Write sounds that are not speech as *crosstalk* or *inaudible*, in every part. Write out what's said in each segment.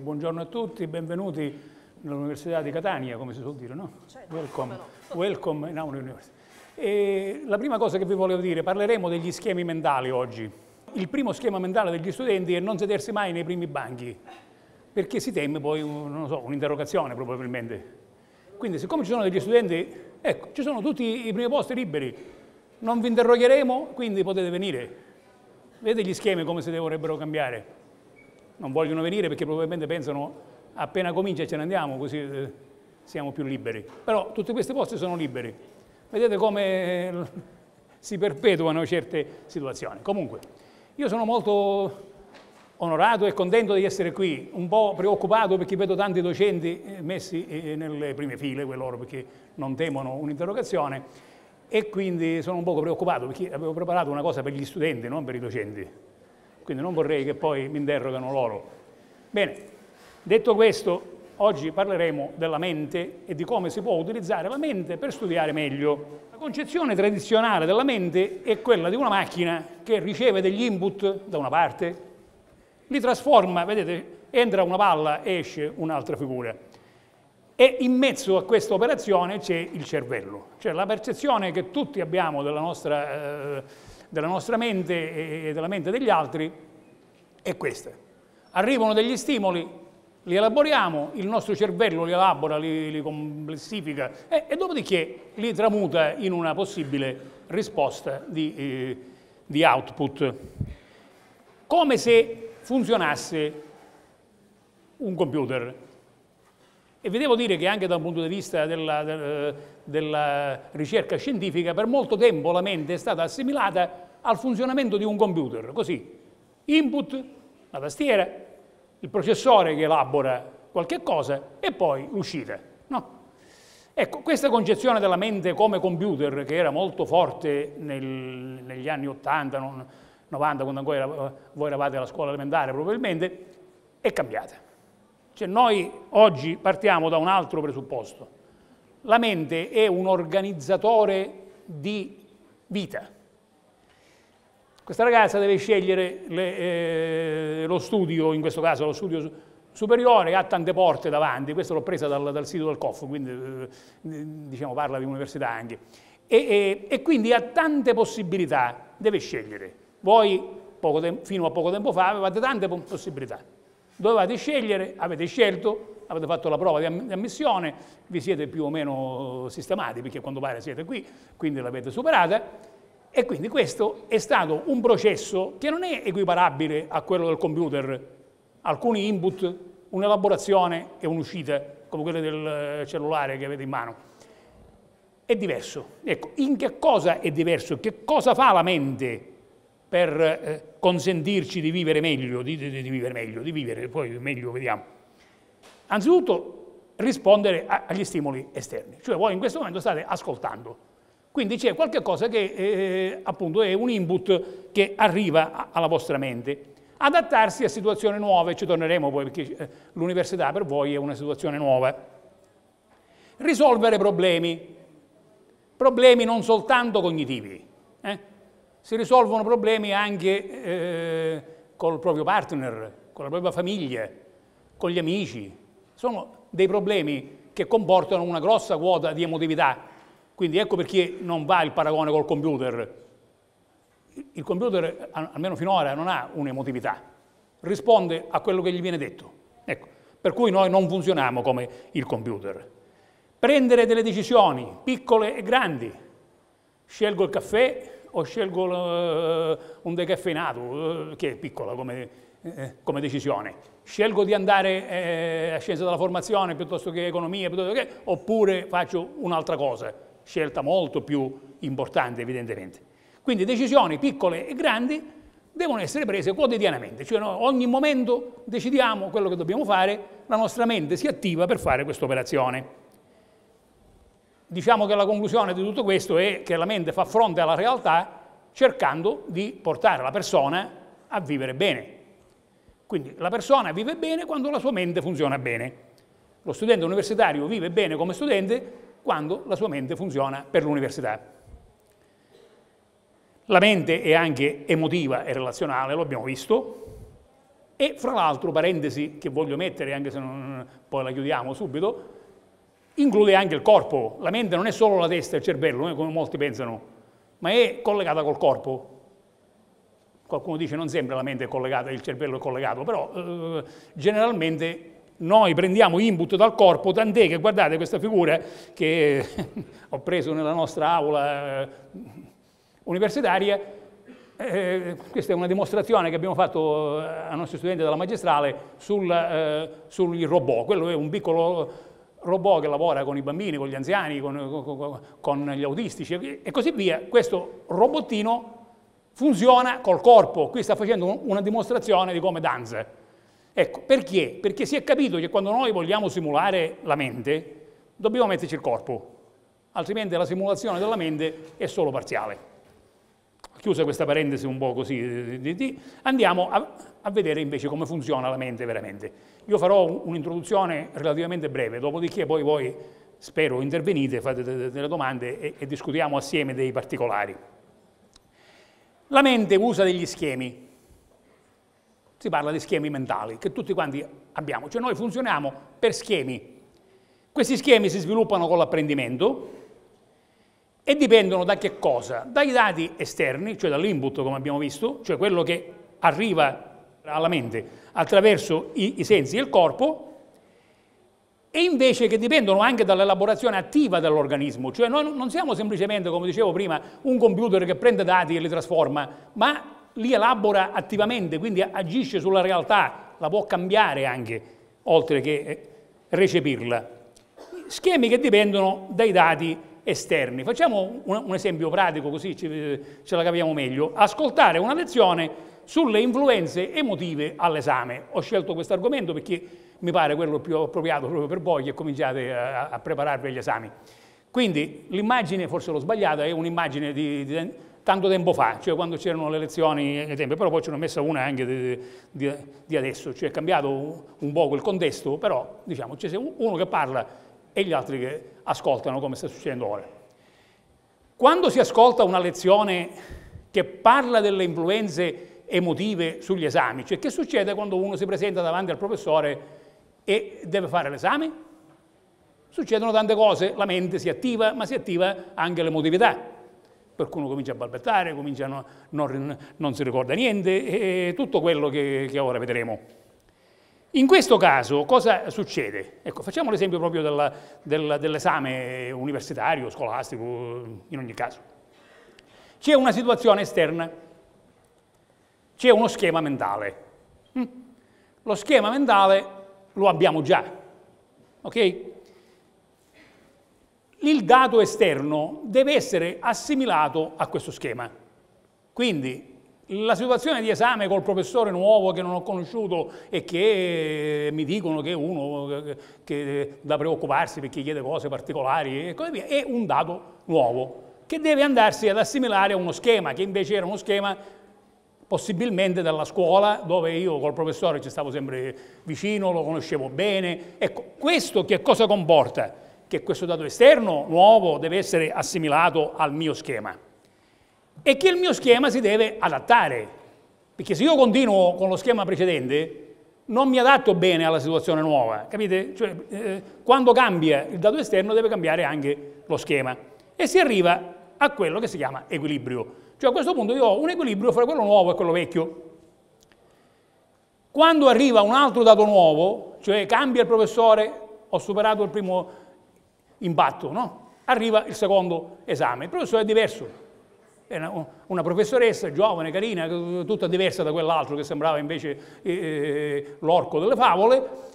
Buongiorno a tutti, benvenuti nell'Università di Catania, come si suol dire, no? Certo. Welcome, *laughs* welcome in Aula University. E la prima cosa che vi volevo dire, parleremo degli schemi mentali oggi. Il primo schema mentale degli studenti è non sedersi mai nei primi banchi, perché si teme poi, so, un'interrogazione probabilmente. Quindi siccome ci sono degli studenti, ecco, ci sono tutti i primi posti liberi, non vi interrogheremo, quindi potete venire. Vedete gli schemi come si dovrebbero cambiare non vogliono venire perché probabilmente pensano appena comincia ce ne andiamo così eh, siamo più liberi. Però tutti questi posti sono liberi. Vedete come eh, si perpetuano certe situazioni. Comunque, io sono molto onorato e contento di essere qui, un po' preoccupato perché vedo tanti docenti eh, messi nelle prime file, loro perché non temono un'interrogazione e quindi sono un poco preoccupato perché avevo preparato una cosa per gli studenti, non per i docenti. Quindi non vorrei che poi mi interrogano loro. Bene, detto questo, oggi parleremo della mente e di come si può utilizzare la mente per studiare meglio. La concezione tradizionale della mente è quella di una macchina che riceve degli input da una parte, li trasforma, vedete, entra una palla, esce un'altra figura. E in mezzo a questa operazione c'è il cervello, cioè la percezione che tutti abbiamo della nostra... Eh, della nostra mente e della mente degli altri è questa. Arrivano degli stimoli, li elaboriamo, il nostro cervello li elabora, li, li complessifica e, e, dopodiché li tramuta in una possibile risposta di, eh, di output. Come se funzionasse un computer. E vi devo dire che anche dal punto di vista della, della ricerca scientifica, per molto tempo la mente è stata assimilata al funzionamento di un computer, così. Input, la tastiera, il processore che elabora qualche cosa e poi l'uscita. No? Ecco, questa concezione della mente come computer, che era molto forte nel, negli anni 80, 90, quando ancora voi eravate alla scuola elementare probabilmente, è cambiata. Cioè noi oggi partiamo da un altro presupposto la mente è un organizzatore di vita. Questa ragazza deve scegliere le, eh, lo studio, in questo caso lo studio superiore, ha tante porte davanti, questo l'ho presa dal, dal sito del COF, quindi eh, eh, diciamo parla di università anche, e, e, e, quindi ha tante possibilità, deve scegliere. Voi fino a poco tempo fa avevate tante possibilità, dovevate scegliere, avete scelto, avete fatto la prova di ammissione, vi siete più o meno sistemati perché quando pare siete qui, quindi l'avete superata. E quindi questo è stato un processo che non è equiparabile a quello del computer. Alcuni input, un'elaborazione e un'uscita, come quella del cellulare che avete in mano. È diverso. Ecco, in che cosa è diverso? Che cosa fa la mente per eh, consentirci di vivere meglio, di, di, di vivere meglio, di vivere, poi meglio vediamo Anzitutto rispondere agli stimoli esterni, cioè voi in questo momento state ascoltando. Quindi c'è qualcosa che eh, eh, appunto è un input che arriva a, alla vostra mente. Adattarsi a situazioni nuove, ci torneremo poi perché eh, l'università per voi è una situazione nuova. Risolvere problemi, problemi non soltanto cognitivi, eh? si risolvono problemi anche eh, col proprio partner, con la propria famiglia, con gli amici, sono dei problemi che comportano una grossa quota di emotività, quindi ecco perché non va il paragone col computer. Il computer, almeno finora, non ha un'emotività, risponde a quello che gli viene detto. Ecco, per cui noi non funzioniamo come il computer. Prendere delle decisioni, piccole e grandi. Scelgo il caffè o scelgo eh, un decaffeinato, eh, che è piccolo come eh, eh, come decisione. Scelgo di andare eh, a scienze della formazione piuttosto che economia, piuttosto che, oppure faccio un'altra cosa, scelta molto più importante evidentemente. Quindi decisioni piccole e grandi devono essere prese quotidianamente, cioè no, ogni momento decidiamo quello che dobbiamo fare, la nostra mente si attiva per fare questa operazione. Diciamo che la conclusione di tutto questo è che la mente fa fronte alla realtà cercando di portare la persona a vivere bene, quindi la persona vive bene quando la sua mente funziona bene. Lo studente universitario vive bene come studente quando la sua mente funziona per l'università. La mente è anche emotiva e relazionale, lo abbiamo visto, e fra l'altro, parentesi che voglio mettere, anche se non, poi la chiudiamo subito, include anche il corpo. La mente non è solo la testa e il cervello, come molti pensano, ma è collegata col corpo. Qualcuno dice non sempre la mente è collegata, il cervello è collegato, però eh, generalmente noi prendiamo input dal corpo, tant'è che guardate questa figura che *laughs* ho preso nella nostra aula eh, universitaria, eh, questa è una dimostrazione che abbiamo fatto eh, ai nostri studenti della magistrale sul, eh, sugli robot, quello è un piccolo robot che lavora con i bambini, con gli anziani, con, con, con gli autistici e così via, questo robottino funziona col corpo. Qui sta facendo una dimostrazione di come danza. Ecco, perché? Perché si è capito che quando noi vogliamo simulare la mente, dobbiamo metterci il corpo, altrimenti la simulazione della mente è solo parziale. Chiusa questa parentesi un po' così, andiamo a, a vedere invece come funziona la mente veramente. Io farò un'introduzione relativamente breve, dopodiché poi voi, spero, intervenite, fate delle domande e, e discutiamo assieme dei particolari. La mente usa degli schemi. Si parla di schemi mentali, che tutti quanti abbiamo. Cioè noi funzioniamo per schemi. Questi schemi si sviluppano con l'apprendimento e dipendono da che cosa? Dai dati esterni, cioè dall'input, come abbiamo visto, cioè quello che arriva alla mente attraverso i, i sensi e il corpo, e invece che dipendono anche dall'elaborazione attiva dell'organismo, cioè noi non siamo semplicemente, come dicevo prima, un computer che prende dati e li trasforma, ma li elabora attivamente, quindi agisce sulla realtà, la può cambiare anche, oltre che eh, recepirla. Schemi che dipendono dai dati esterni. Facciamo un esempio pratico così eh, ce la capiamo meglio. Ascoltare una lezione sulle influenze emotive all'esame. Ho scelto questo argomento perché mi pare quello più appropriato proprio per voi che cominciate a, a prepararvi agli esami. Quindi l'immagine, forse l'ho sbagliata, è un'immagine di, di, tanto tempo fa, cioè quando c'erano le lezioni ai tempi, però poi ce n'ho messa una anche di, di, di adesso, cioè è cambiato un, un poco il contesto, però diciamo c'è uno che parla e gli altri che ascoltano come sta succedendo ora. Quando si ascolta una lezione che parla delle influenze emotive sugli esami. Cioè che succede quando uno si presenta davanti al professore e deve fare l'esame? Succedono tante cose, la mente si attiva, ma si attiva anche l'emotività. Qualcuno comincia a balbettare, comincia a non, non, si ricorda niente e tutto quello che, che ora vedremo. In questo caso cosa succede? Ecco, facciamo l'esempio proprio dell'esame universitario, scolastico, in ogni caso. C'è una situazione esterna c'è uno schema mentale. Mm. Lo schema mentale lo abbiamo già, ok? Il dato esterno deve essere assimilato a questo schema. Quindi la situazione di esame col professore nuovo che non ho conosciuto e che eh, mi dicono che è uno eh, che eh, da preoccuparsi perché chiede cose particolari e così via, è un dato nuovo che deve andarsi ad assimilare a uno schema che invece era uno schema possibilmente dalla scuola dove io col professore ci stavo sempre vicino, lo conoscevo bene. Ecco, questo che cosa comporta? Che questo dato esterno nuovo deve essere assimilato al mio schema e che il mio schema si deve adattare, perché se io continuo con lo schema precedente non mi adatto bene alla situazione nuova, capite? Cioè, eh, quando cambia il dato esterno deve cambiare anche lo schema e si arriva a quello che si chiama equilibrio cioè a questo punto io ho un equilibrio fra quello nuovo e quello vecchio. Quando arriva un altro dato nuovo, cioè cambia il professore, ho superato il primo impatto, no? arriva il secondo esame. Il professore è diverso, è una, una, professoressa giovane, carina, tutta diversa da quell'altro che sembrava invece eh, eh l'orco delle favole,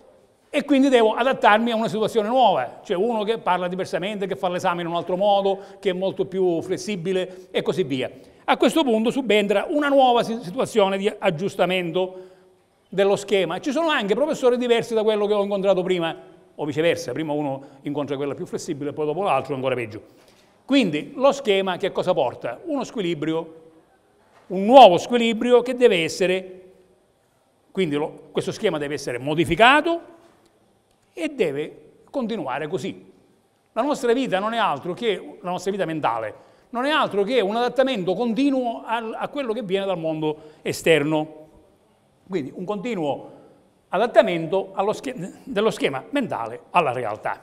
e quindi devo adattarmi a una situazione nuova, cioè uno che parla diversamente, che fa l'esame in un altro modo, che è molto più flessibile e così via. A questo punto subentra una nuova situazione di aggiustamento dello schema. Ci sono anche professori diversi da quello che ho incontrato prima, o viceversa, prima uno incontra quella più flessibile poi dopo l'altro ancora peggio. Quindi lo schema che cosa porta? Uno squilibrio, un nuovo squilibrio che deve essere, quindi lo, questo schema deve essere modificato e deve continuare così. La nostra vita non è altro che la nostra vita mentale, non è altro che un adattamento continuo a quello che viene dal mondo esterno. Quindi un continuo adattamento schema, dello schema mentale alla realtà.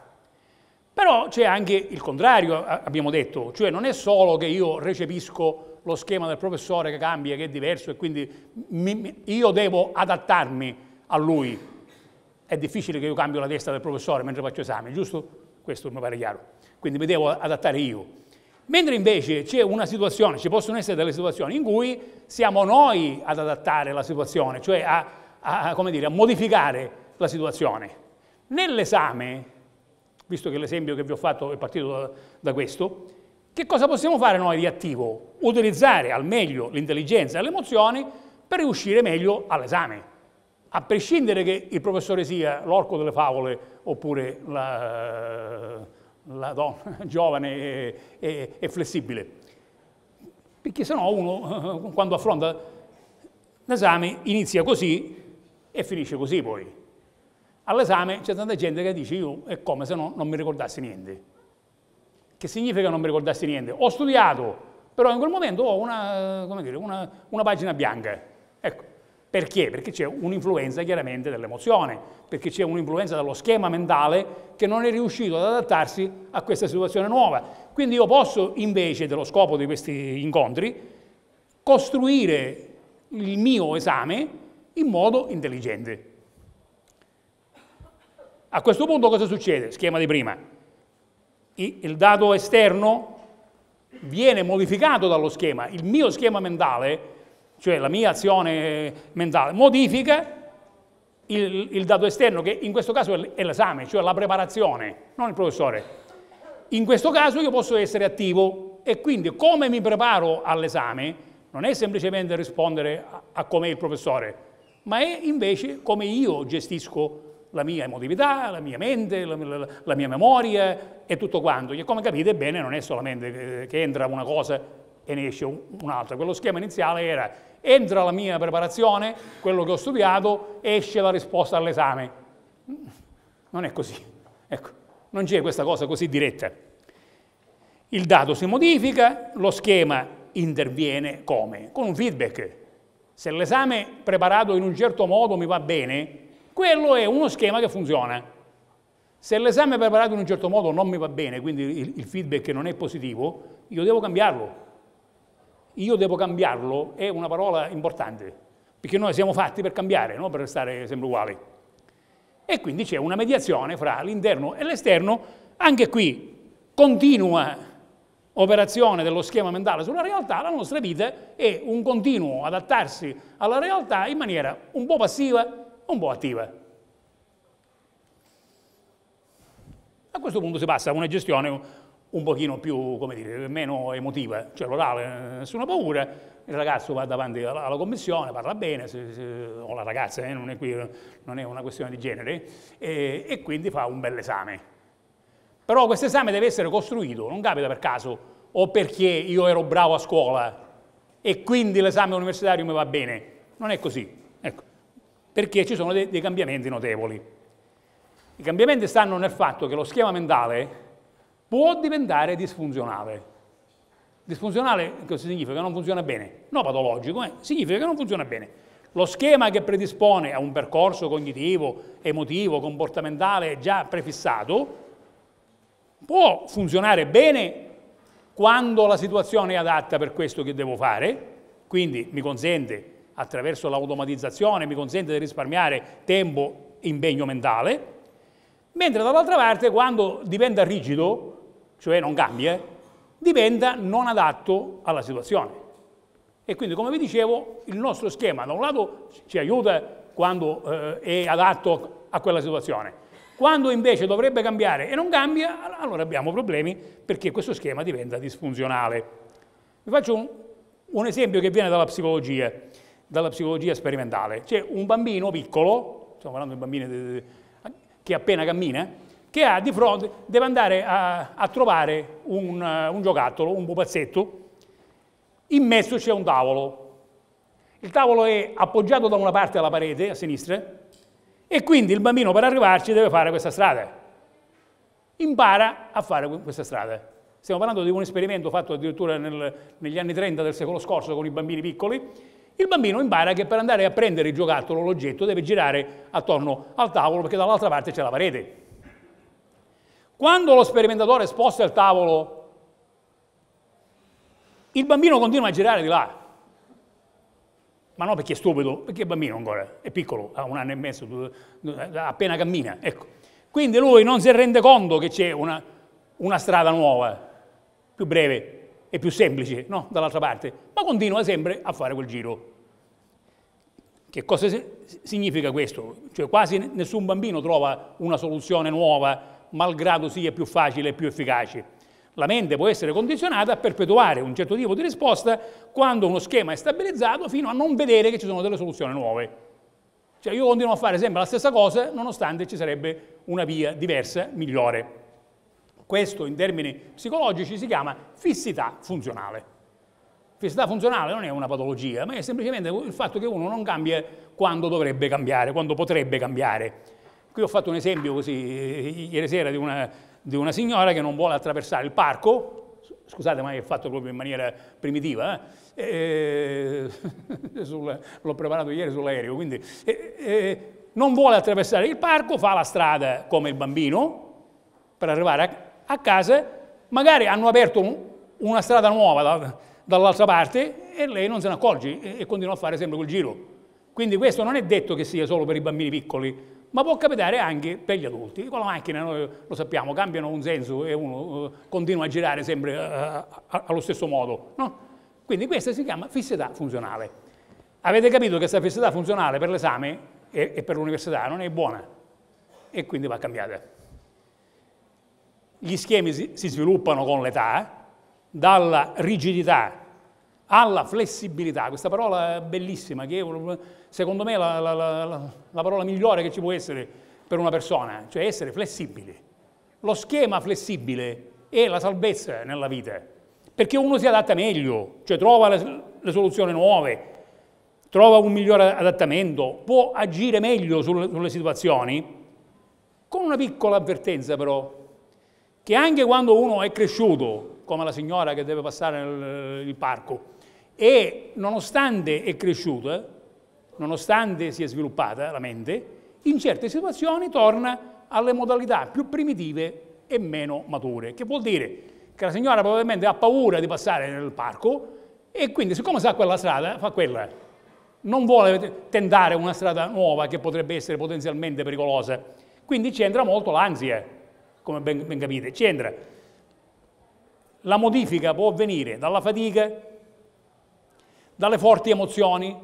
Però c'è anche il contrario, abbiamo detto, cioè non è solo che io recepisco lo schema del professore che cambia, che è diverso e quindi mi, io devo adattarmi a lui. È difficile che io cambio la testa del professore mentre faccio esame, giusto? Questo mi pare chiaro. Quindi mi devo adattare io. Mentre invece c'è una situazione, ci possono essere delle situazioni in cui siamo noi ad adattare la situazione, cioè a, a, dire, a modificare la situazione. Nell'esame, visto che l'esempio che vi ho fatto è partito da, da questo, che cosa possiamo fare noi di attivo? Utilizzare al meglio l'intelligenza e le emozioni per riuscire meglio all'esame. A prescindere che il professore sia l'orco delle favole oppure la, la donna giovane e, e, e flessibile. Perché sennò uno eh, quando affronta l'esame inizia così e finisce così poi. All'esame c'è tanta gente che dice io è come se no, non mi ricordassi niente. Che significa non mi ricordassi niente? Ho studiato, però in quel momento ho una, dire, una, una pagina bianca. Ecco, perché? Perché c'è un'influenza chiaramente dell'emozione, perché c'è un'influenza dello schema mentale che non è riuscito ad adattarsi a questa situazione nuova. Quindi io posso invece, dello scopo di questi incontri, costruire il mio esame in modo intelligente. A questo punto cosa succede? Schema di prima. Il dato esterno viene modificato dallo schema, il mio schema mentale cioè la mia azione mentale, modifica il, il dato esterno, che in questo caso è l'esame, cioè la preparazione, non il professore. In questo caso io posso essere attivo e quindi come mi preparo all'esame non è semplicemente rispondere a, a com'è il professore, ma è invece come io gestisco la mia emotività, la mia mente, la, la, la mia memoria e tutto quanto. E come capite bene non è solamente che entra una cosa e ne esce un'altra. Quello schema iniziale era Entra la mia preparazione, quello che ho studiato, esce la risposta all'esame. Non è così. Ecco, non c'è questa cosa così diretta. Il dato si modifica, lo schema interviene come? Con un feedback. Se l'esame preparato in un certo modo mi va bene, quello è uno schema che funziona. Se l'esame preparato in un certo modo non mi va bene, quindi il feedback non è positivo, io devo cambiarlo io devo cambiarlo è una parola importante, perché noi siamo fatti per cambiare, non per restare sempre uguali. E quindi c'è una mediazione fra l'interno e l'esterno, anche qui continua operazione dello schema mentale sulla realtà, la nostra vita è un continuo adattarsi alla realtà in maniera un po' passiva, un po' attiva. A questo punto si passa a una gestione un pochino più, come dire, meno emotiva, cioè l'orale, nessuna eh, paura, il ragazzo va davanti alla, commissione, parla bene, se, se, o la ragazza, eh, non, è qui, non, è una questione di genere, e, e quindi fa un bel esame. Però questo esame deve essere costruito, non capita per caso, o perché io ero bravo a scuola e quindi l'esame universitario mi va bene. Non è così, ecco. perché ci sono dei, dei cambiamenti notevoli. I cambiamenti stanno nel fatto che lo schema mentale può diventare disfunzionale. Disfunzionale cosa significa? Che non funziona bene. No patologico, eh? significa che non funziona bene. Lo schema che predispone a un percorso cognitivo, emotivo, comportamentale già prefissato può funzionare bene quando la situazione è adatta per questo che devo fare, quindi mi consente attraverso l'automatizzazione, mi consente di risparmiare tempo e impegno mentale, mentre dall'altra parte quando diventa rigido cioè non cambia, eh. diventa non adatto alla situazione. E quindi, come vi dicevo, il nostro schema da un lato ci aiuta quando eh, è adatto a quella situazione, quando invece dovrebbe cambiare e non cambia, allora abbiamo problemi perché questo schema diventa disfunzionale. Vi faccio un, un esempio che viene dalla psicologia, dalla psicologia sperimentale. C'è un bambino piccolo, stiamo parlando di un bambino che appena cammina, che ha di fronte, deve andare a, a trovare un, eh, un, giocattolo, un pupazzetto, in mezzo c'è un tavolo. Il tavolo è appoggiato da una parte alla parete, a sinistra, e quindi il bambino per arrivarci deve fare questa strada. Impara a fare questa strada. Stiamo parlando di un esperimento fatto addirittura nel, negli anni 30 del secolo scorso con i bambini piccoli, il bambino impara che per andare a prendere il giocattolo, l'oggetto, deve girare attorno al tavolo perché dall'altra parte c'è la parete. Quando lo sperimentatore sposta il tavolo, il bambino continua a girare di là. Ma non perché è stupido, perché è bambino ancora, è piccolo, ha un anno e mezzo, appena cammina. Ecco. Quindi lui non si rende conto che c'è una, una strada nuova, più breve e più semplice, no? Dall'altra parte, ma continua sempre a fare quel giro. Che cosa significa questo? Cioè quasi nessun bambino trova una soluzione nuova malgrado sia più facile e più efficace. La mente può essere condizionata a perpetuare un certo tipo di risposta quando uno schema è stabilizzato fino a non vedere che ci sono delle soluzioni nuove. Cioè io continuo a fare sempre la stessa cosa nonostante ci sarebbe una via diversa, migliore. Questo in termini psicologici si chiama fissità funzionale. Fissità funzionale non è una patologia, ma è semplicemente il fatto che uno non cambia quando dovrebbe cambiare, quando potrebbe cambiare. Qui ho fatto un esempio così, ieri sera, di una, di una signora che non vuole attraversare il parco, scusate ma è fatto proprio in maniera primitiva, eh? eh *laughs* l'ho preparato ieri sull'aereo, quindi eh, eh, non vuole attraversare il parco, fa la strada come il bambino per arrivare a, a casa, magari hanno aperto un, una strada nuova da, dall'altra parte e lei non se ne accorge e, e continua a fare sempre quel giro. Quindi questo non è detto che sia solo per i bambini piccoli, ma può capitare anche per gli adulti. Con la macchina noi lo sappiamo, cambiano un senso e uno uh, continua a girare sempre uh, allo stesso modo. No? Quindi questa si chiama fissità funzionale. Avete capito che questa fissità funzionale per l'esame e, e per l'università non è buona e quindi va cambiata. Gli schemi si, si sviluppano con l'età, eh? dalla rigidità alla flessibilità, questa parola bellissima che secondo me è la, la, la, la, parola migliore che ci può essere per una persona, cioè essere flessibili. Lo schema flessibile è la salvezza nella vita, perché uno si adatta meglio, cioè trova le, le soluzioni nuove, trova un migliore adattamento, può agire meglio sulle, sulle situazioni, con una piccola avvertenza però, che anche quando uno è cresciuto, come la signora che deve passare nel, il parco, e nonostante è cresciuta, nonostante si è sviluppata la mente, in certe situazioni torna alle modalità più primitive e meno mature, che vuol dire che la signora probabilmente ha paura di passare nel parco e quindi siccome sa quella strada, fa quella. Non vuole tentare una strada nuova che potrebbe essere potenzialmente pericolosa. Quindi c'entra molto l'ansia, come ben, ben capite. C'entra. La modifica può venire dalla fatica, dalle forti emozioni,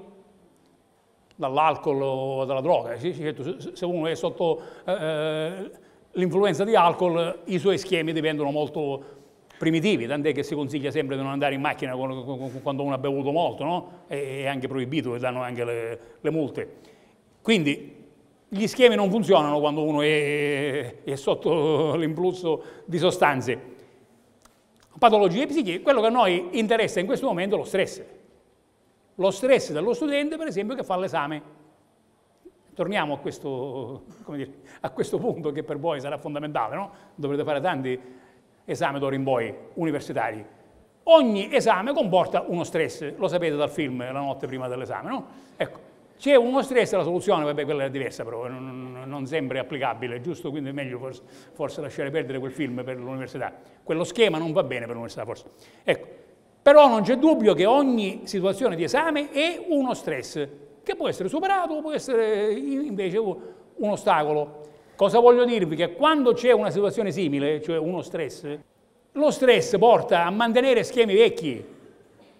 dall'alcol o dalla droga. Certo, se uno è sotto eh, eh, l'influenza di alcol, i suoi schemi diventano molto primitivi, tant'è che si consiglia sempre di non andare in macchina quando uno ha bevuto molto, no? è anche proibito e danno anche le, le, multe. Quindi gli schemi non funzionano quando uno è, è sotto l'influsso di sostanze. Patologie psichiche, quello che a noi interessa in questo momento è lo stress lo stress dello studente, per esempio, che fa l'esame. Torniamo a questo, dire, a questo punto che per voi sarà fondamentale, no? Dovrete fare tanti esami d'ora in poi, universitari. Ogni esame comporta uno stress, lo sapete dal film la notte prima dell'esame, no? Ecco, c'è uno stress, la soluzione, vabbè, quella è diversa però, non, non sempre è applicabile, giusto? Quindi è meglio forse, forse lasciare perdere quel film per l'università. Quello schema non va bene per l'università forse. Ecco, però non c'è dubbio che ogni situazione di esame è uno stress, che può essere superato o può essere eh, invece un ostacolo. Cosa voglio dirvi? Che quando c'è una situazione simile, cioè uno stress, lo stress porta a mantenere schemi vecchi,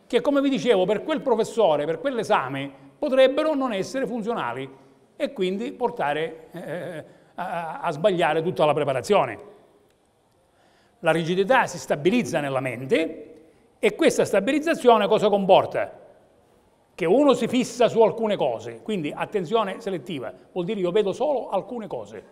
che come vi dicevo per quel professore, per quell'esame, potrebbero non essere funzionali e quindi portare eh, eh a, a sbagliare tutta la preparazione. La rigidità si stabilizza nella mente e questa stabilizzazione cosa comporta? Che uno si fissa su alcune cose, quindi attenzione selettiva, vuol dire io vedo solo alcune cose,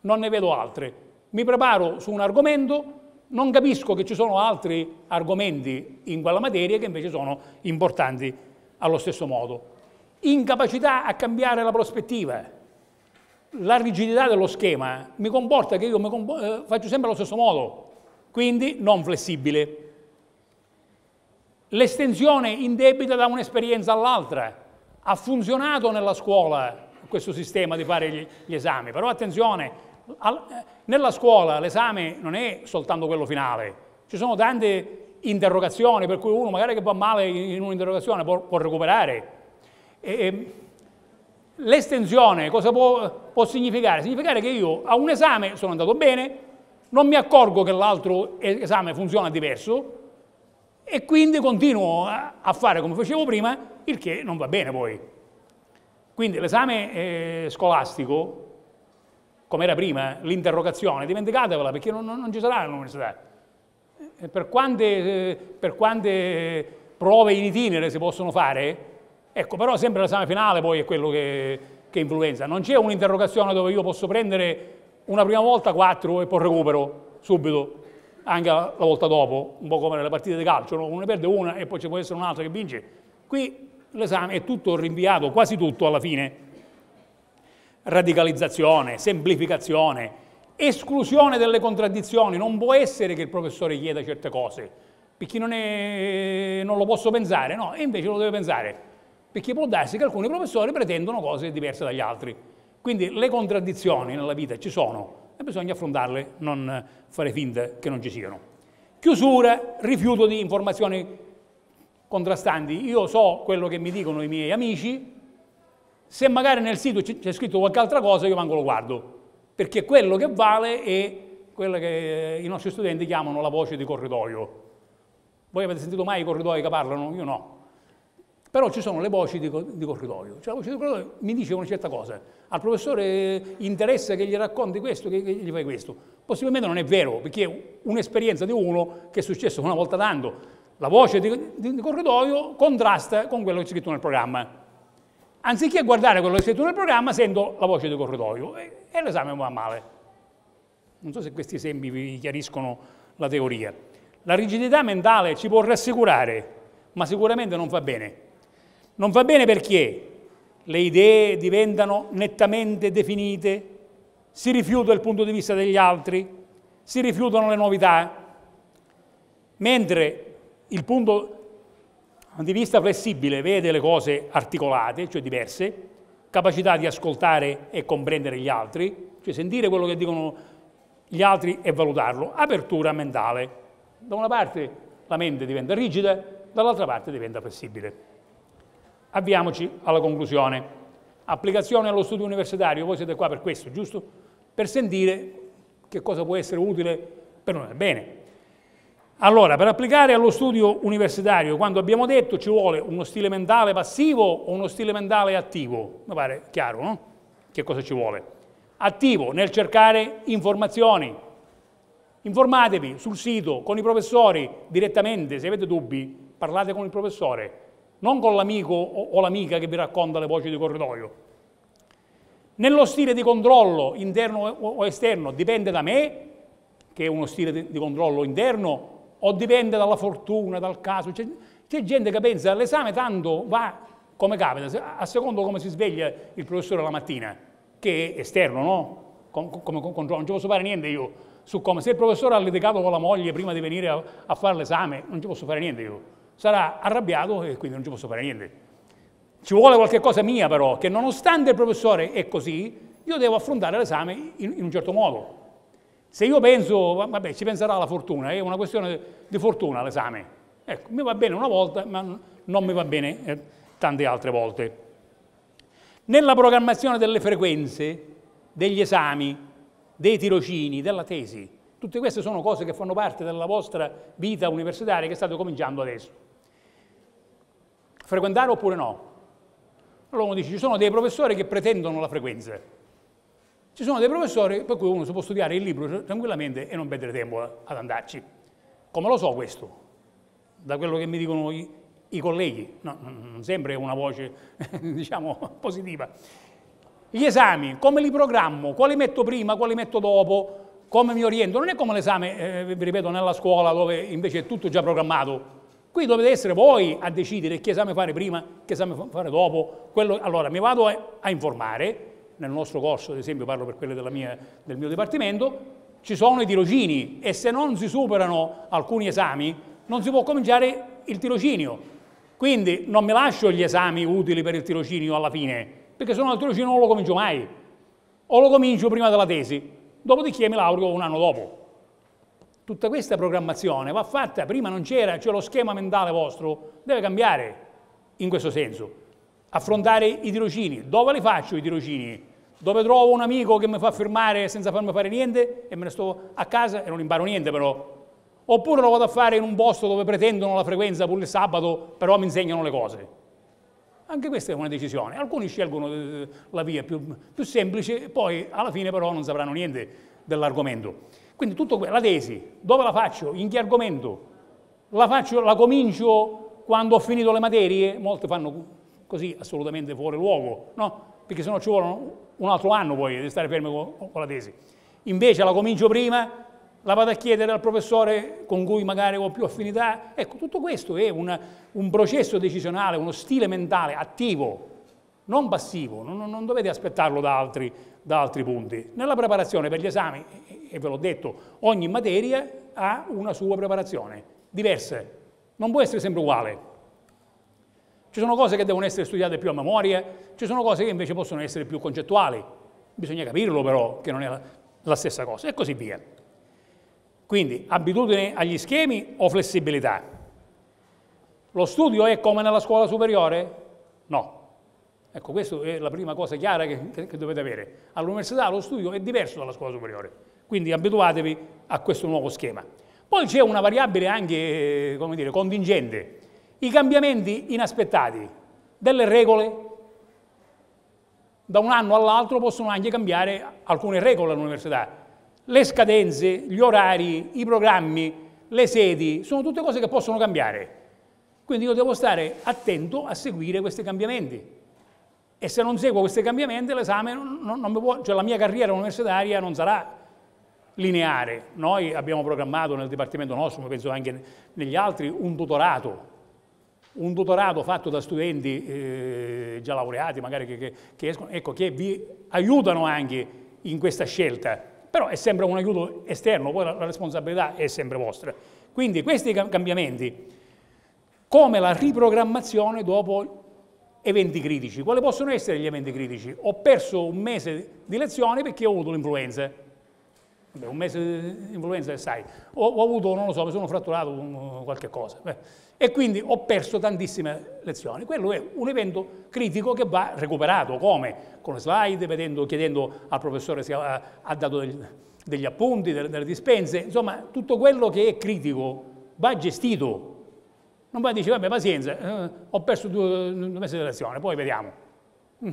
non ne vedo altre. Mi preparo su un argomento, non capisco che ci sono altri argomenti in quella materia che invece sono importanti allo stesso modo. Incapacità a cambiare la prospettiva. La rigidità dello schema mi comporta che io mi comp eh, faccio sempre allo stesso modo, quindi non flessibile. L'estensione in debita da un'esperienza all'altra. Ha funzionato nella scuola questo sistema di fare gli, gli esami, però attenzione, al, nella scuola l'esame non è soltanto quello finale, ci sono tante interrogazioni per cui uno magari che va male in un'interrogazione può, può, recuperare. l'estensione cosa può, può significare? Significare che io a un esame sono andato bene, non mi accorgo che l'altro esame funziona diverso, e quindi continuo a, fare come facevo prima, il che non va bene poi. Quindi l'esame eh, scolastico, come era prima, l'interrogazione, dimenticatevela perché non, non ci sarà all'università. Eh, per quante, eh, per quante prove in itinere si possono fare, ecco però sempre l'esame finale poi è quello che, che influenza. Non c'è un'interrogazione dove io posso prendere una prima volta quattro e poi recupero subito anche la volta dopo, un po' come nelle partite di calcio, no? uno ne perde una e poi ci può essere un'altra che vince. Qui l'esame è tutto rinviato, quasi tutto alla fine. Radicalizzazione, semplificazione, esclusione delle contraddizioni, non può essere che il professore chieda certe cose, perché non, è, non lo posso pensare, no, e invece lo deve pensare, perché può darsi che alcuni professori pretendono cose diverse dagli altri. Quindi le contraddizioni nella vita ci sono, e bisogna affrontarle, non fare finta che non ci siano. Chiusura, rifiuto di informazioni contrastanti. Io so quello che mi dicono i miei amici, se magari nel sito c'è scritto qualche altra cosa io manco lo guardo, perché quello che vale è quella che i nostri studenti chiamano la voce di corridoio. Voi avete sentito mai i corridoi che parlano? Io no. Però ci sono le voci di, di corridoio. Cioè, la voce di corridoio mi dice una certa cosa. Al professore interessa che gli racconti questo, che, che gli fai questo. Possibilmente non è vero, perché è un'esperienza di uno che è successo una volta tanto. La voce di, di, di corridoio contrasta con quello che è scritto nel programma. Anziché guardare quello che è scritto nel programma, sento la voce di corridoio e, e l'esame va male. Non so se questi esempi vi chiariscono la teoria. La rigidità mentale ci può rassicurare, ma sicuramente non fa bene. Non va bene perché le idee diventano nettamente definite, si rifiuta il punto di vista degli altri, si rifiutano le novità, mentre il punto di vista flessibile vede le cose articolate, cioè diverse, capacità di ascoltare e comprendere gli altri, cioè sentire quello che dicono gli altri e valutarlo, apertura mentale. Da una parte la mente diventa rigida, dall'altra parte diventa flessibile. Avviamoci alla conclusione. Applicazione allo studio universitario, voi siete qua per questo, giusto? Per sentire che cosa può essere utile per noi. Bene. Allora, per applicare allo studio universitario, quando abbiamo detto ci vuole uno stile mentale passivo o uno stile mentale attivo, mi pare chiaro, no? Che cosa ci vuole? Attivo nel cercare informazioni, informatevi sul sito con i professori direttamente, se avete dubbi parlate con il professore, non con l'amico o l'amica che vi racconta le voci di corridoio. Nello stile di controllo interno o esterno dipende da me, che è uno stile di controllo interno, o dipende dalla fortuna, dal caso. C'è, c'è gente che pensa all'esame tanto va come capita, a secondo come si sveglia il professore la mattina, che è esterno, no? Come, come controllo, non ci posso fare niente io su come. Se il professore ha litigato con la moglie prima di venire a, a fare l'esame, non ci posso fare niente io sarà arrabbiato e quindi non ci posso fare niente. Ci vuole qualche cosa mia però, che nonostante il professore è così, io devo affrontare l'esame in, in un certo modo. Se io penso, vabbè, ci penserà la fortuna, è una questione di fortuna l'esame. Ecco, mi va bene una volta, ma non mi va bene eh, tante altre volte. Nella programmazione delle frequenze, degli esami, dei tirocini, della tesi, tutte queste sono cose che fanno parte della vostra vita universitaria che state cominciando adesso frequentare oppure no? Allora uno dice, ci sono dei professori che pretendono la frequenza. Ci sono dei professori per cui uno si può studiare il libro tranquillamente e non perdere tempo ad andarci. Come lo so questo? Da quello che mi dicono i, i colleghi, no, non sempre è una voce, *laughs* diciamo, positiva. Gli esami, come li programmo, quali metto prima, quali metto dopo, come mi oriento, non è come l'esame, eh, ripeto, nella scuola dove invece è tutto già programmato, Qui dovete essere voi a decidere che esame fare prima, che esame fare dopo. Quello, allora, mi vado a, a, informare, nel nostro corso, ad esempio, parlo per quelle mia, del mio dipartimento, ci sono i tirocini e se non si superano alcuni esami non si può cominciare il tirocinio. Quindi non mi lascio gli esami utili per il tirocinio alla fine, perché se no il tirocinio non lo comincio mai. O lo comincio prima della tesi, dopodiché mi laureo un anno dopo. Tutta questa programmazione va fatta, prima non c'era, c'è lo schema mentale vostro deve cambiare in questo senso. Affrontare i tirocini, dove li faccio i tirocini? Dove trovo un amico che mi fa fermare senza farmi fare niente e me ne sto a casa e non imparo niente però. Oppure lo vado a fare in un posto dove pretendono la frequenza pure il sabato, però mi insegnano le cose. Anche questa è una decisione. Alcuni scelgono eh, la via più, più semplice, poi alla fine però non sapranno niente dell'argomento. Quindi tutto la tesi, dove la faccio? In che argomento? La, faccio, la comincio quando ho finito le materie? Molte fanno così, assolutamente fuori luogo, no? Perché sennò ci vuole un altro anno poi di stare fermo con, con la tesi. Invece la comincio prima, la vado a chiedere al professore con cui magari ho più affinità. Ecco, tutto questo è un, un processo decisionale, uno stile mentale attivo, non passivo, non, non dovete aspettarlo da altri, da altri, punti. Nella preparazione per gli esami, e ve l'ho detto, ogni materia ha una sua preparazione, diversa, non può essere sempre uguale. Ci sono cose che devono essere studiate più a memoria, ci sono cose che invece possono essere più concettuali. Bisogna capirlo però che non è la, la stessa cosa e così via. Quindi abitudine agli schemi o flessibilità? Lo studio è come nella scuola superiore? No Ecco, questa è la prima cosa chiara che, che dovete avere. All'università lo studio è diverso dalla scuola superiore, quindi abituatevi a questo nuovo schema. Poi c'è una variabile anche, eh, come dire, contingente, i cambiamenti inaspettati delle regole. Da un anno all'altro possono anche cambiare alcune regole all'università. Le scadenze, gli orari, i programmi, le sedi, sono tutte cose che possono cambiare. Quindi io devo stare attento a seguire questi cambiamenti. E se non seguo questi cambiamenti l'esame non, non, non può, cioè la mia carriera universitaria non sarà lineare. Noi abbiamo programmato nel dipartimento nostro, ma penso anche negli altri, un tutorato un tutorato fatto da studenti eh, già laureati, magari che, che, che, escono, ecco, che vi aiutano anche in questa scelta, però è sempre un aiuto esterno, poi la responsabilità è sempre vostra. Quindi questi cambiamenti, come la riprogrammazione dopo eventi critici. Quali possono essere gli eventi critici? Ho perso un mese di lezione perché ho avuto l'influenza. un mese di influenza, sai, ho, ho, avuto, non lo so, mi sono fratturato con qualche cosa. Beh. E quindi ho perso tantissime lezioni. Quello è un evento critico che va recuperato. Come? Con le slide, vedendo, chiedendo al professore se ha, ha dato degli, degli appunti, delle, delle dispense. Insomma, tutto quello che è critico va gestito non poi dice, vabbè, pazienza, eh, ho perso due, due mesi di lezione, poi vediamo. Mm.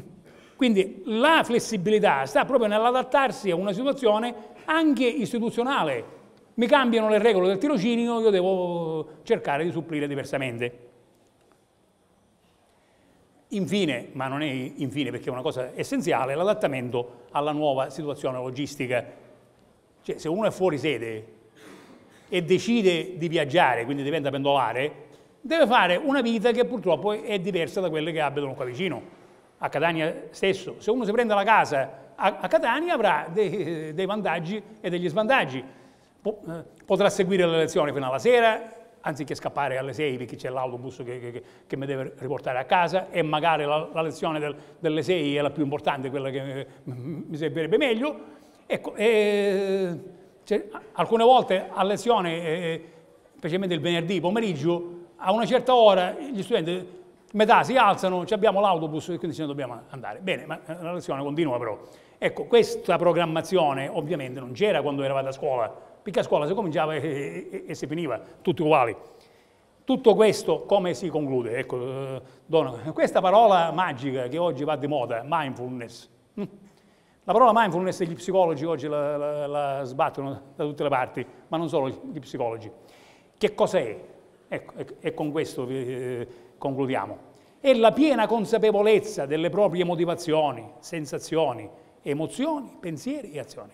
Quindi la flessibilità sta proprio nell'adattarsi a una situazione anche istituzionale. Mi cambiano le regole del tirocinio, io devo cercare di supplire diversamente. Infine, ma non è infine perché è una cosa essenziale, l'adattamento alla nuova situazione logistica. Cioè, se uno è fuori sede e decide di viaggiare, quindi diventa pendolare, deve fare una vita che purtroppo è diversa da quelle che abitano qua vicino, a Catania stesso. Se uno si prende la casa a, Catania avrà dei, dei vantaggi e degli svantaggi. Eh, potrà seguire le lezioni fino alla sera, anziché scappare alle 6 perché c'è l'autobus che, che, che, mi deve riportare a casa e magari la, la lezione del, delle 6 è la più importante, quella che eh, mi servirebbe meglio. Ecco, e, eh, cioè, alcune volte a lezione, specialmente il venerdì pomeriggio, a una certa ora gli studenti metà si alzano, abbiamo l'autobus e quindi ce ne dobbiamo andare. Bene, ma eh, la lezione continua però. Ecco, questa programmazione ovviamente non c'era quando eravate a scuola, perché a scuola si cominciava e, e, e si finiva, tutti uguali. Tutto questo come si conclude? Ecco, eh, Donovan, questa parola magica che oggi va di moda, mindfulness. Hm? La parola mindfulness gli psicologi oggi la, la, la sbattono da tutte le parti, ma non solo gli psicologi. Che cos'è? Ecco, e con questo eh, concludiamo. È la piena consapevolezza delle proprie motivazioni, sensazioni, emozioni, pensieri e azioni.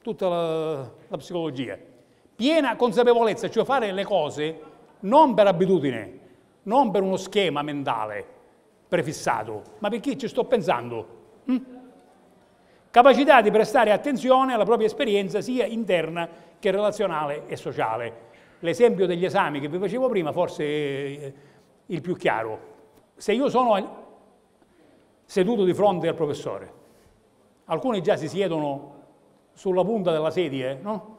Tutta la, la psicologia. Piena consapevolezza, cioè fare le cose non per abitudine, non per uno schema mentale prefissato, ma perché ci sto pensando. Hm? Capacità di prestare attenzione alla propria esperienza sia interna che relazionale e sociale l'esempio degli esami che vi facevo prima forse è eh, il più chiaro. Se io sono seduto di fronte al professore, alcuni già si siedono sulla punta della sedia, eh, no?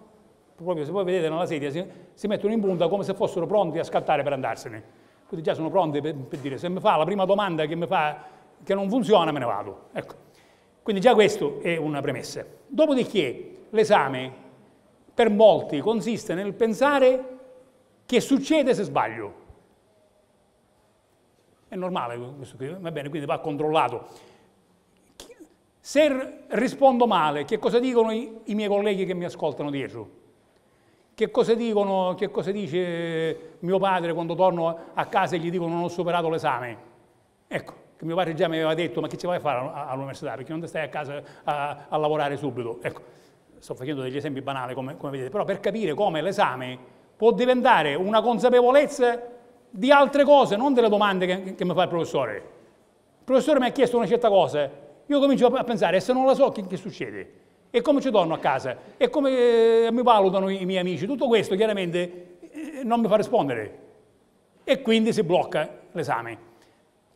proprio se voi vedete nella sedia, si, si, mettono in punta come se fossero pronti a scattare per andarsene. Quindi già sono pronti per, per dire, se mi fa la prima domanda che mi fa che non funziona, me ne vado. Ecco. Quindi già questo è una premessa. Dopodiché l'esame per molti consiste nel pensare che succede se sbaglio. È normale questo qui, va bene, quindi va controllato. Se rispondo male, che cosa dicono i, i miei colleghi che mi ascoltano dietro? Che cosa, dicono, che cosa dice mio padre quando torno a casa e gli dicono non ho superato l'esame? Ecco, che mio padre già mi aveva detto, ma che ci vai a fare all'università? Perché non stai a casa a, a lavorare subito? Ecco sto facendo degli esempi banali come, come vedete, però per capire come l'esame può diventare una consapevolezza di altre cose, non delle domande che, che mi fa il professore. Il professore mi ha chiesto una certa cosa, io comincio a pensare, e se non la so che, che succede? E come ci torno a casa? E come eh, mi valutano i, i miei amici? Tutto questo chiaramente eh, non mi fa rispondere. E quindi si blocca l'esame.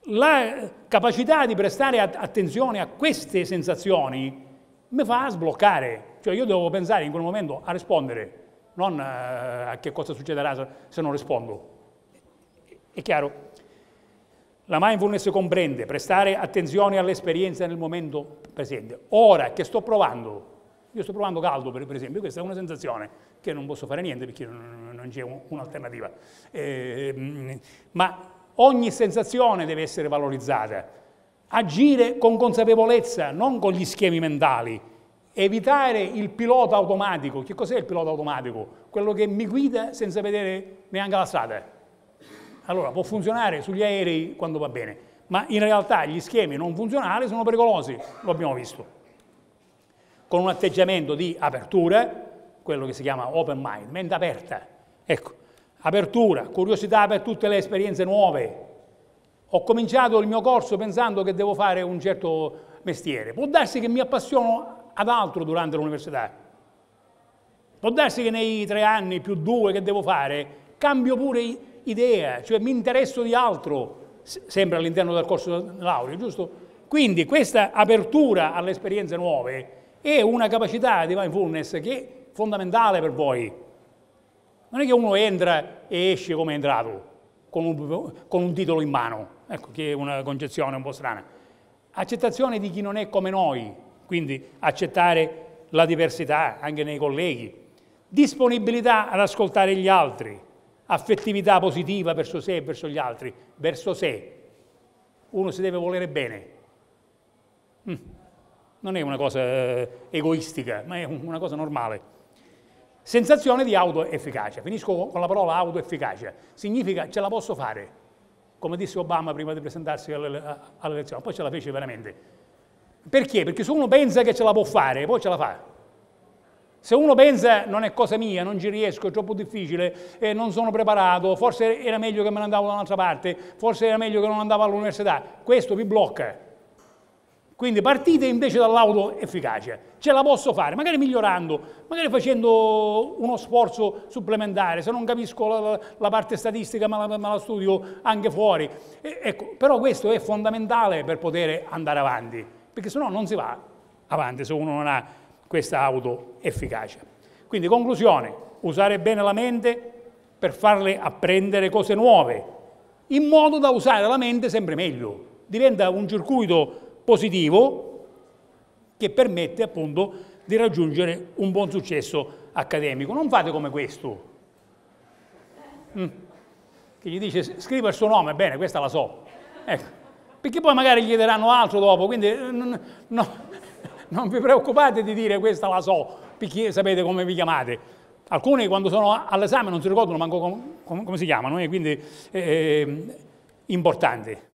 La capacità di prestare attenzione a queste sensazioni mi fa sbloccare cioè io devo pensare in quel momento a rispondere, non eh, a che cosa succederà se non rispondo. È chiaro? La mindfulness comprende prestare attenzione all'esperienza nel momento presente. Ora che sto provando, io sto provando caldo per, esempio, questa è una sensazione che non posso fare niente perché non, c'è un'alternativa. Ehm, ma ogni sensazione deve essere valorizzata. Agire con consapevolezza, non con gli schemi mentali, evitare il pilota automatico. Che cos'è il pilota automatico? Quello che mi guida senza vedere neanche la strada. Allora, può funzionare sugli aerei quando va bene, ma in realtà gli schemi non funzionali sono pericolosi, lo abbiamo visto. Con un atteggiamento di apertura, quello che si chiama open mind, mente aperta. Ecco, apertura, curiosità per tutte le esperienze nuove. Ho cominciato il mio corso pensando che devo fare un certo mestiere. Può darsi che mi appassiono ad altro durante l'università. Può darsi che nei tre anni più due che devo fare cambio pure idea, cioè mi interesso di altro, sempre all'interno del corso laurea, giusto? Quindi questa apertura alle esperienze nuove è una capacità di mindfulness che è fondamentale per voi. Non è che uno entra e esce come è entrato, con un, con un titolo in mano, ecco che è una concezione un po' strana. Accettazione di chi non è come noi, quindi accettare la diversità anche nei colleghi, disponibilità ad ascoltare gli altri, affettività positiva verso sé e verso gli altri, verso sé. Uno si deve volere bene. Mm. Non è una cosa eh, egoistica, ma è una cosa normale. Sensazione di autoefficacia. Finisco con la parola autoefficacia. Significa ce la posso fare, come disse Obama prima di presentarsi all'elezione. poi ce la fece veramente perché? Perché se uno pensa che ce la può fare, poi ce la fa. Se uno pensa non è cosa mia, non ci riesco, è troppo difficile, eh, non sono preparato, forse era meglio che me ne andavo da un'altra parte, forse era meglio che non andavo all'università, questo vi blocca. Quindi partite invece dall'auto efficace, ce la posso fare, magari migliorando, magari facendo uno sforzo supplementare, se non capisco la, la parte statistica ma la, ma la, studio anche fuori. E, ecco, però questo è fondamentale per poter andare avanti perché sennò non si va avanti se uno non ha questa autoefficacia. Quindi conclusione, usare bene la mente per farle apprendere cose nuove, in modo da usare la mente sempre meglio. Diventa un circuito positivo che permette appunto di raggiungere un buon successo accademico. Non fate come questo, mm. che gli dice scriva il suo nome, bene, questa la so. Ecco perché poi magari gli daranno altro dopo, quindi eh, no, *laughs* non vi preoccupate di dire questa la so, perché sapete come vi chiamate. Alcuni quando sono all'esame non si ricordano manco com, com, come si chiamano, eh, quindi è eh, eh, importante.